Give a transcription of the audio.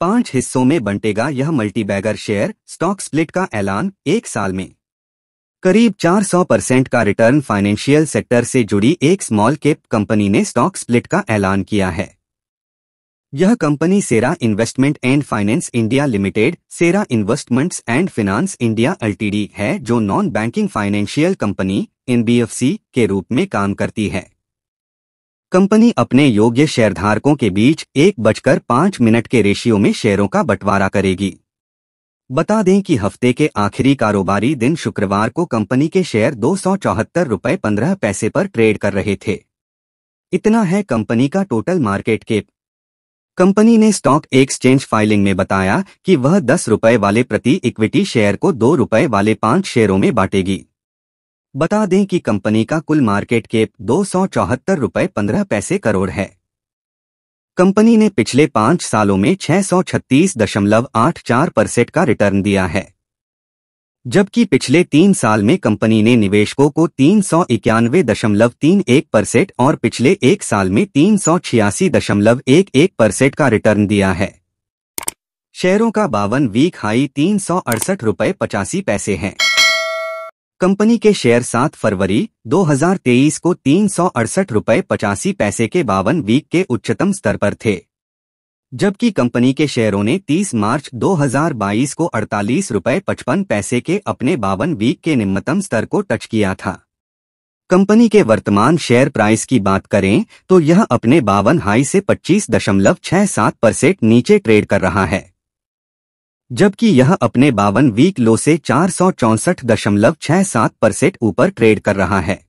पांच हिस्सों में बंटेगा यह मल्टीबैगर शेयर स्टॉक स्प्लिट का ऐलान एक साल में करीब 400 परसेंट का रिटर्न फाइनेंशियल सेक्टर से जुड़ी एक स्मॉल कैप कंपनी ने स्टॉक स्प्लिट का ऐलान किया है यह company Sera investment and finance India limited Sera investments and finance India LTD है जो non banking financial company NBFC के रूप में काम करती है कंपनी अपने योग्य शेयरधारकों के बीच एक बजकर पांच मिनट के रेशियो में शेयरों का बंटवारा करेगी बता दें कि हफ्ते के आखिरी कारोबारी दिन शुक्रवार को कंपनी के शेयर दो सौ चौहत्तर रुपये पंद्रह पैसे पर ट्रेड कर रहे थे इतना है कंपनी का टोटल मार्केट केप कंपनी ने स्टॉक एक्सचेंज फाइलिंग में बताया कि वह दस रुपये वाले प्रति इक्विटी शेयर को दो रुपये वाले पांच शेयरों में बांटेगी बता दें कि कंपनी का कुल मार्केट केप दो सौ चौहत्तर रुपये पंद्रह पैसे करोड़ है कंपनी ने पिछले पांच सालों में छह सौ छत्तीस दशमलव आठ चार परसेंट का रिटर्न दिया है जबकि पिछले तीन साल में कंपनी ने निवेशकों को तीन सौ इक्यानवे दशमलव तीन एक परसेंट और पिछले एक साल में तीन सौ छियासी दशमलव एक एक परसेंट का रिटर्न दिया है शेयरों का बावन वीक हाई तीन सौ अड़सठ रुपये पचासी पैसे हैं कंपनी के शेयर 7 फरवरी 2023 को तीन सौ अड़सठ रुपये पचासी पैसे के बावन वीक के उच्चतम स्तर पर थे जबकि कंपनी के शेयरों ने 30 मार्च 2022 को अड़तालीस रुपये पचपन पैसे के अपने बावन वीक के निम्नतम स्तर को टच किया था कंपनी के वर्तमान शेयर प्राइस की बात करें तो यह अपने बावन हाई से 25.67 परसेंट नीचे ट्रेड कर रहा है जबकि यह अपने बावन वीक लो से चार परसेंट ऊपर ट्रेड कर रहा है